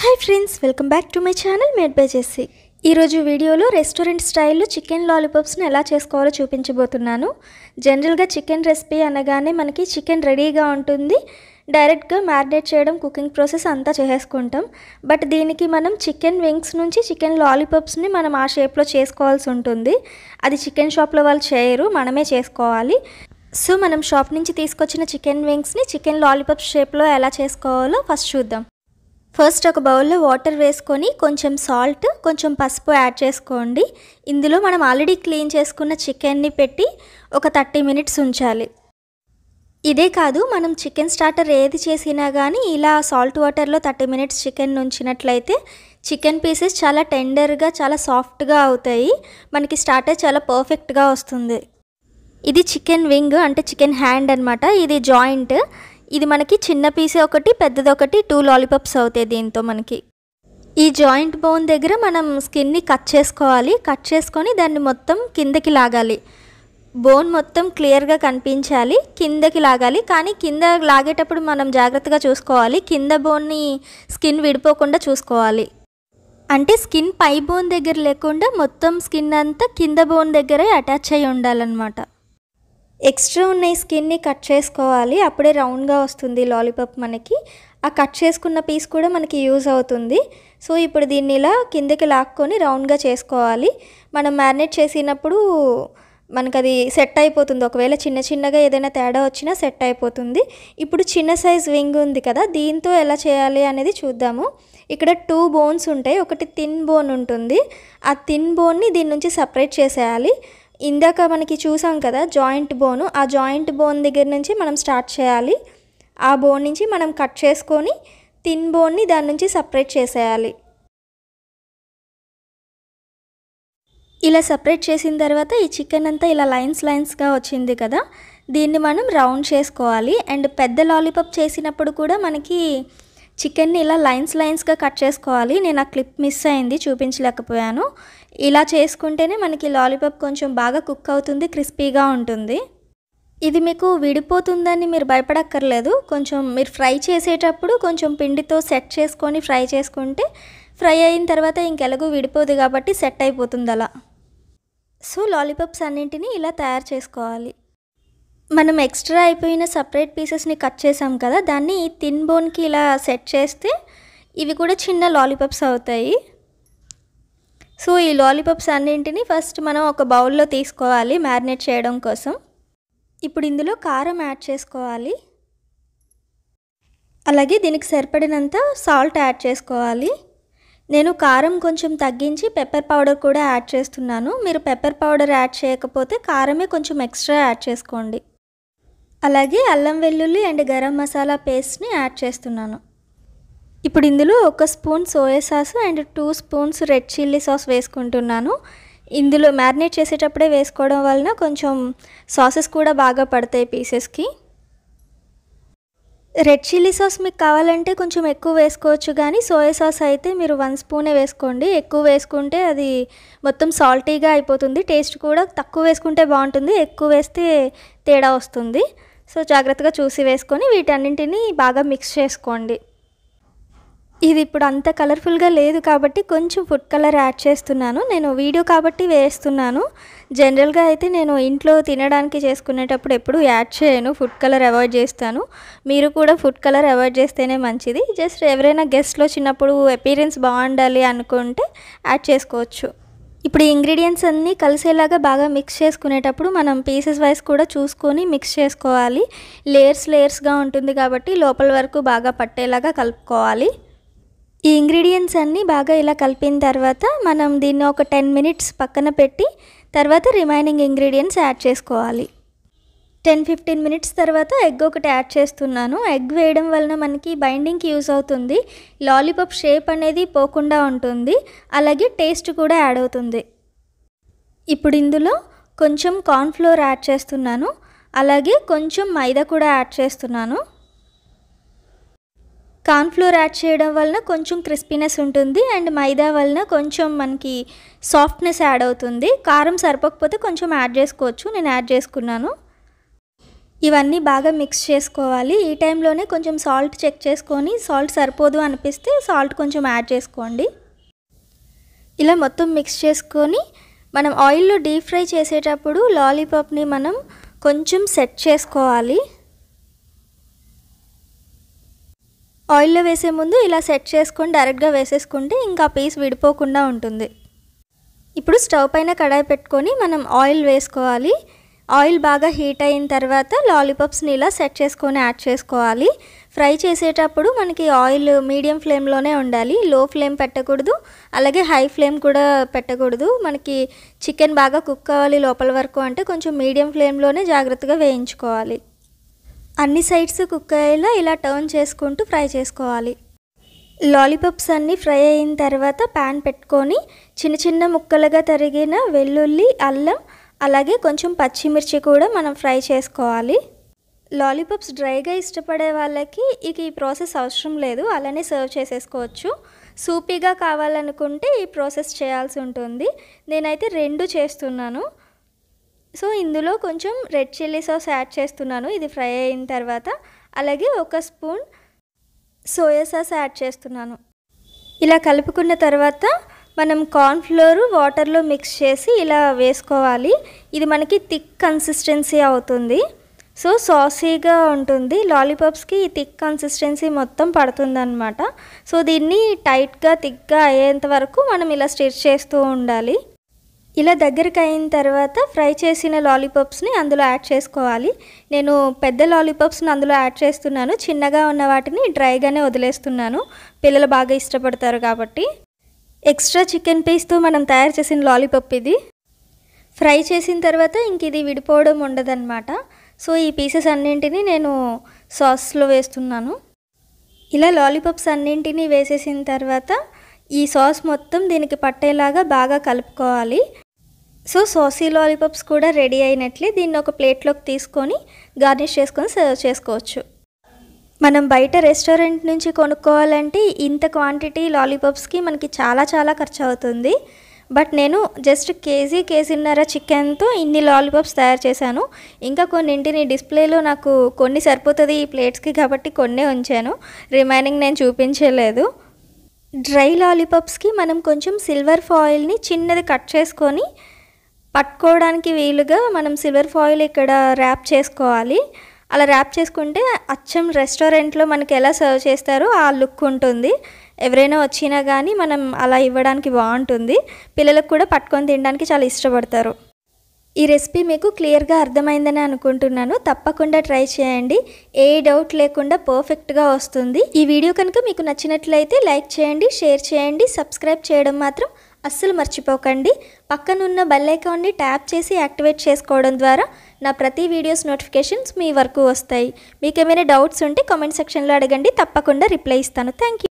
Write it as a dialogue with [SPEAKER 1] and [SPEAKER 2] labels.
[SPEAKER 1] hi friends welcome back to my channel made by Jessie ఈరోజు వీడియోలో restaurant స్టైల్లో chicken లాలీపాప్స్ని ఎలా చేసుకోవాలో చూపించబోతున్నాను జనరల్గా చికెన్ రెసిపీ అనగానే మనకి చికెన్ రెడీగా ఉంటుంది డైరెక్ట్గా మ్యారినేట్ చేయడం కుకింగ్ ప్రాసెస్ అంతా చేసేసుకుంటాం బట్ దీనికి మనం చికెన్ వింగ్స్ నుంచి చికెన్ లాలీపాప్స్ని మనం ఆ షేప్లో చేసుకోవాల్సి ఉంటుంది అది చికెన్ షాప్లో వాళ్ళు చేయరు మనమే చేసుకోవాలి సో మనం షాప్ నుంచి తీసుకొచ్చిన చికెన్ వింగ్స్ని చికెన్ లాలీపాప్ షేప్లో ఎలా చేసుకోవాలో ఫస్ట్ చూద్దాం ఫస్ట్ ఒక బౌల్లో వాటర్ వేసుకొని కొంచెం సాల్ట్ కొంచెం పసుపు యాడ్ చేసుకోండి ఇందులో మనం ఆల్రెడీ క్లీన్ చేసుకున్న చికెన్ని పెట్టి ఒక థర్టీ మినిట్స్ ఉంచాలి ఇదే కాదు మనం చికెన్ స్టార్టర్ ఏది చేసినా కానీ ఇలా సాల్ట్ వాటర్లో థర్టీ మినిట్స్ చికెన్ ఉంచినట్లయితే చికెన్ పీసెస్ చాలా టెండర్గా చాలా సాఫ్ట్గా అవుతాయి మనకి స్టార్టర్ చాలా పర్ఫెక్ట్గా వస్తుంది ఇది చికెన్ వింగ్ అంటే చికెన్ హ్యాండ్ అనమాట ఇది జాయింట్ ఇది మనకి చిన్న పీసే ఒకటి పెద్దది ఒకటి టూ లాలీపాప్స్ అవుతాయి దీంతో మనకి ఈ జాయింట్ బోన్ దగ్గర మనం స్కిన్ని కట్ చేసుకోవాలి కట్ చేసుకొని దాన్ని మొత్తం కిందకి లాగాలి బోన్ మొత్తం క్లియర్గా కనిపించాలి కిందకి లాగాలి కానీ కింద లాగేటప్పుడు మనం జాగ్రత్తగా చూసుకోవాలి కింద బోన్ని స్కిన్ విడిపోకుండా చూసుకోవాలి అంటే స్కిన్ పై బోన్ దగ్గర లేకుండా మొత్తం స్కిన్ అంతా కింద బోన్ దగ్గరే అటాచ్ అయి ఉండాలన్నమాట ఎక్స్ట్రా ఉన్న ఈ స్కిన్ని కట్ చేసుకోవాలి అప్పుడే రౌండ్గా వస్తుంది లాలీపాప్ మనకి ఆ కట్ చేసుకున్న పీస్ కూడా మనకి యూజ్ అవుతుంది సో ఇప్పుడు దీన్ని ఇలా కిందకి లాక్కొని రౌండ్గా చేసుకోవాలి మనం మ్యారినేట్ చేసినప్పుడు మనకు అది సెట్ అయిపోతుంది ఒకవేళ చిన్న చిన్నగా ఏదైనా తేడా వచ్చినా సెట్ అయిపోతుంది ఇప్పుడు చిన్న సైజ్ వింగ్ ఉంది కదా దీంతో ఎలా చేయాలి అనేది చూద్దాము ఇక్కడ టూ బోన్స్ ఉంటాయి ఒకటి థిన్ బోన్ ఉంటుంది ఆ థిన్ బోన్ని దీని నుంచి సపరేట్ చేసేయాలి ఇందాక మనకి చూసాం కదా జాయింట్ బోను ఆ జాయింట్ బోన్ దగ్గర నుంచి మనం స్టార్ట్ చేయాలి ఆ బోన్ నుంచి మనం కట్ చేసుకొని తిన్ బోన్ని దాని నుంచి సపరేట్ చేసేయాలి ఇలా సపరేట్ చేసిన తర్వాత ఈ చికెన్ అంతా ఇలా లైన్స్ లైన్స్గా వచ్చింది కదా దీన్ని మనం రౌండ్ చేసుకోవాలి అండ్ పెద్ద లాలీపాప్ చేసినప్పుడు కూడా మనకి చికెన్ని ఇలా లైన్స్ లైన్స్గా కట్ చేసుకోవాలి నేను ఆ క్లిప్ మిస్ అయింది చూపించలేకపోయాను ఇలా చేసుకుంటేనే మనకి లాలీపాప్ కొంచెం బాగా కుక్ అవుతుంది క్రిస్పీగా ఉంటుంది ఇది మీకు విడిపోతుందని మీరు భయపడక్కర్లేదు కొంచెం మీరు ఫ్రై చేసేటప్పుడు కొంచెం పిండితో సెట్ చేసుకొని ఫ్రై చేసుకుంటే ఫ్రై అయిన తర్వాత ఇంకెలాగో విడిపోదు కాబట్టి సెట్ అయిపోతుంది అలా సో లాలీపాప్స్ అన్నింటినీ ఇలా తయారు చేసుకోవాలి మనం ఎక్స్ట్రా అయిపోయిన సపరేట్ పీసెస్ని కట్ చేసాం కదా దాన్ని థిన్ బోన్కి ఇలా సెట్ చేస్తే ఇవి కూడా చిన్న లాలీపప్స్ అవుతాయి సో ఈ లాలీపప్స్ అన్నింటినీ ఫస్ట్ మనం ఒక బౌల్లో తీసుకోవాలి మ్యారినేట్ చేయడం కోసం ఇప్పుడు ఇందులో కారం యాడ్ చేసుకోవాలి అలాగే దీనికి సరిపడినంత సాల్ట్ యాడ్ చేసుకోవాలి నేను కారం కొంచెం తగ్గించి పెప్పర్ పౌడర్ కూడా యాడ్ చేస్తున్నాను మీరు పెప్పర్ పౌడర్ యాడ్ చేయకపోతే కారమే కొంచెం ఎక్స్ట్రా యాడ్ చేసుకోండి అలాగే అల్లం వెల్లుల్లి అండ్ గరం మసాలా పేస్ట్ని యాడ్ చేస్తున్నాను ఇప్పుడు ఇందులో ఒక spoon soya sauce and two spoons red chilli sauce వేసుకుంటున్నాను ఇందులో మ్యారినేట్ చేసేటప్పుడే వేసుకోవడం వలన కొంచెం సాసెస్ కూడా బాగా పడతాయి పీసెస్కి రెడ్ చిల్లీ సాస్ మీకు కావాలంటే కొంచెం ఎక్కువ వేసుకోవచ్చు కానీ సోయా సాస్ అయితే మీరు వన్ స్పూనే వేసుకోండి ఎక్కువ వేసుకుంటే అది మొత్తం సాల్టీగా అయిపోతుంది టేస్ట్ కూడా తక్కువ వేసుకుంటే బాగుంటుంది ఎక్కువ వేస్తే తేడా వస్తుంది సో జాగ్రత్తగా చూసి వేసుకొని వీటన్నింటినీ బాగా మిక్స్ చేసుకోండి ఇది ఇప్పుడు అంత కలర్ఫుల్గా లేదు కాబట్టి కొంచెం ఫుడ్ కలర్ యాడ్ చేస్తున్నాను నేను వీడియో కాబట్టి వేస్తున్నాను జనరల్గా అయితే నేను ఇంట్లో తినడానికి చేసుకునేటప్పుడు ఎప్పుడు యాడ్ చేయను ఫుడ్ కలర్ అవాయిడ్ చేస్తాను మీరు కూడా ఫుడ్ కలర్ అవాయిడ్ చేస్తేనే మంచిది జస్ట్ ఎవరైనా గెస్ట్లో చిన్నప్పుడు అపీరెన్స్ బాగుండాలి అనుకుంటే యాడ్ చేసుకోవచ్చు ఇప్పుడు ఇంగ్రీడియంట్స్ అన్నీ కలిసేలాగా బాగా మిక్స్ చేసుకునేటప్పుడు మనం పీసెస్ వైజ్ కూడా చూసుకొని మిక్స్ చేసుకోవాలి లేయర్స్ లేయర్స్గా ఉంటుంది కాబట్టి లోపల వరకు బాగా పట్టేలాగా కలుపుకోవాలి ఈ ఇంగ్రీడియంట్స్ అన్నీ బాగా ఇలా కలిపిన తర్వాత మనం దీన్ని ఒక టెన్ మినిట్స్ పక్కన పెట్టి తర్వాత రిమైనింగ్ ఇంగ్రీడియంట్స్ యాడ్ చేసుకోవాలి టెన్ ఫిఫ్టీన్ మినిట్స్ తర్వాత ఎగ్ ఒకటి యాడ్ చేస్తున్నాను ఎగ్ వేయడం వలన మనకి బైండింగ్కి యూస్ అవుతుంది లాలీపాప్ షేప్ అనేది పోకుండా ఉంటుంది అలాగే టేస్ట్ కూడా యాడ్ అవుతుంది ఇప్పుడు ఇందులో కొంచెం కార్న్ఫ్లోర్ యాడ్ చేస్తున్నాను అలాగే కొంచెం మైదా కూడా యాడ్ చేస్తున్నాను కార్న్ఫ్లోర్ యాడ్ చేయడం వలన కొంచెం క్రిస్పీనెస్ ఉంటుంది అండ్ మైదా వలన కొంచెం మనకి సాఫ్ట్నెస్ యాడ్ అవుతుంది కారం సరిపోకపోతే కొంచెం యాడ్ చేసుకోవచ్చు నేను యాడ్ చేసుకున్నాను ఇవన్నీ బాగా మిక్స్ చేసుకోవాలి ఈ టైంలోనే కొంచెం సాల్ట్ చెక్ చేసుకొని సాల్ట్ సరిపోదు అనిపిస్తే సాల్ట్ కొంచెం యాడ్ చేసుకోండి ఇలా మొత్తం మిక్స్ చేసుకొని మనం ఆయిల్లో డీప్ ఫ్రై చేసేటప్పుడు లాలీపాప్ని మనం కొంచెం సెట్ చేసుకోవాలి ఆయిల్లో వేసే ముందు ఇలా సెట్ చేసుకొని డైరెక్ట్గా వేసేసుకుంటే ఇంకా పీస్ విడిపోకుండా ఉంటుంది ఇప్పుడు స్టవ్ పైన కడాయి పెట్టుకొని మనం ఆయిల్ వేసుకోవాలి ఆయిల్ బాగా హీట్ అయిన తర్వాత లాలీపాప్స్ని ఇలా సెట్ చేసుకొని యాడ్ చేసుకోవాలి ఫ్రై చేసేటప్పుడు మనకి ఆయిల్ మీడియం ఫ్లేమ్లోనే ఉండాలి లో ఫ్లేమ్ పెట్టకూడదు అలాగే హై ఫ్లేమ్ కూడా పెట్టకూడదు మనకి చికెన్ బాగా కుక్ కావాలి లోపల వరకు అంటే కొంచెం మీడియం ఫ్లేమ్లోనే జాగ్రత్తగా వేయించుకోవాలి అన్ని సైడ్స్ కుక్ అయ్యేలా ఇలా టర్న్ చేసుకుంటూ ఫ్రై చేసుకోవాలి లాలీపాప్స్ అన్నీ ఫ్రై అయిన తర్వాత ప్యాన్ పెట్టుకొని చిన్న చిన్న ముక్కలుగా తరిగిన వెల్లుల్లి అల్లం అలాగే కొంచెం పచ్చిమిర్చి కూడా మనం ఫ్రై చేసుకోవాలి లాలీపాప్స్ డ్రైగా ఇష్టపడే వాళ్ళకి ఇక ఈ ప్రాసెస్ అవసరం లేదు అలానే సర్వ్ చేసేసుకోవచ్చు సూపీగా కావాలనుకుంటే ఈ ప్రాసెస్ చేయాల్సి ఉంటుంది నేనైతే రెండు చేస్తున్నాను సో ఇందులో కొంచెం రెడ్ చిల్లీ సాస్ యాడ్ చేస్తున్నాను ఇది ఫ్రై అయిన తర్వాత అలాగే ఒక స్పూన్ సోయా సాస్ యాడ్ చేస్తున్నాను ఇలా కలుపుకున్న తర్వాత మనం కార్న్ఫ్లోర్ వాటర్లో మిక్స్ చేసి ఇలా వేసుకోవాలి ఇది మనకి థిక్ కన్సిస్టెన్సీ అవుతుంది సో సాసీగా ఉంటుంది లాలీపాప్స్కి ఈ థిక్ కన్సిస్టెన్సీ మొత్తం పడుతుందనమాట సో దీన్ని టైట్గా థిక్గా అయ్యేంత వరకు మనం ఇలా స్టిచ్ చేస్తూ ఉండాలి ఇలా దగ్గరికి అయిన తర్వాత ఫ్రై చేసిన లాలీపాప్స్ని అందులో యాడ్ చేసుకోవాలి నేను పెద్ద లాలీపాప్స్ని అందులో యాడ్ చేస్తున్నాను చిన్నగా ఉన్న వాటిని డ్రైగానే వదిలేస్తున్నాను పిల్లలు బాగా ఇష్టపడతారు కాబట్టి ఎక్స్ట్రా చికెన్ పీస్తో మనం తయారు చేసిన లాలీపప్ ఇది ఫ్రై చేసిన తర్వాత ఇంక ఇది విడిపోవడం ఉండదన్నమాట సో ఈ పీసెస్ అన్నింటినీ నేను సాస్లో వేస్తున్నాను ఇలా లాలీపప్స్ అన్నింటినీ వేసేసిన తర్వాత ఈ సాస్ మొత్తం దీనికి పట్టేలాగా బాగా కలుపుకోవాలి సో సాసీ లాలీపప్స్ కూడా రెడీ అయినట్లే దీన్ని ఒక ప్లేట్లోకి తీసుకొని గార్నిష్ చేసుకొని సర్వ్ చేసుకోవచ్చు మనం బయట రెస్టారెంట్ నుంచి కొనుక్కోవాలంటే ఇంత క్వాంటిటీ లాలీపాప్స్కి మనకి చాలా చాలా ఖర్చు అవుతుంది బట్ నేను జస్ట్ కేజీ కేజీన్నర చికెన్తో ఇన్ని లాలీపాప్స్ తయారు చేశాను ఇంకా కొన్నింటిని డిస్ప్లేలో నాకు కొన్ని సరిపోతుంది ఈ ప్లేట్స్కి కాబట్టి కొన్ని ఉంచాను రిమైనింగ్ నేను చూపించలేదు డ్రై లాలీపాప్స్కి మనం కొంచెం సిల్వర్ ఫాయిల్ని చిన్నది కట్ చేసుకొని పట్టుకోవడానికి వీలుగా మనం సిల్వర్ ఫాయిల్ ఇక్కడ ర్యాప్ చేసుకోవాలి అలా ర్యాప్ చేసుకుంటే అచ్చం రెస్టారెంట్లో మనకి ఎలా సర్వ్ చేస్తారో ఆ లుక్ ఉంటుంది ఎవరైనా వచ్చినా కానీ మనం అలా ఇవ్వడానికి బాగుంటుంది పిల్లలకు కూడా పట్టుకొని తినడానికి చాలా ఇష్టపడతారు ఈ రెసిపీ మీకు క్లియర్గా అర్థమైందని అనుకుంటున్నాను తప్పకుండా ట్రై చేయండి ఏ డౌట్ లేకుండా పర్ఫెక్ట్గా వస్తుంది ఈ వీడియో కనుక మీకు నచ్చినట్లయితే లైక్ చేయండి షేర్ చేయండి సబ్స్క్రైబ్ చేయడం మాత్రం అస్సలు మర్చిపోకండి పక్కనున్న బెల్లైకాన్ని ట్యాప్ చేసి యాక్టివేట్ చేసుకోవడం ద్వారా నా ప్రతి వీడియోస్ నోటిఫికేషన్స్ మీ వరకు వస్తాయి మీకు ఏమైనా డౌట్స్ ఉంటే కామెంట్ సెక్షన్లో అడగండి తప్పకుండా రిప్లై ఇస్తాను థ్యాంక్ యూ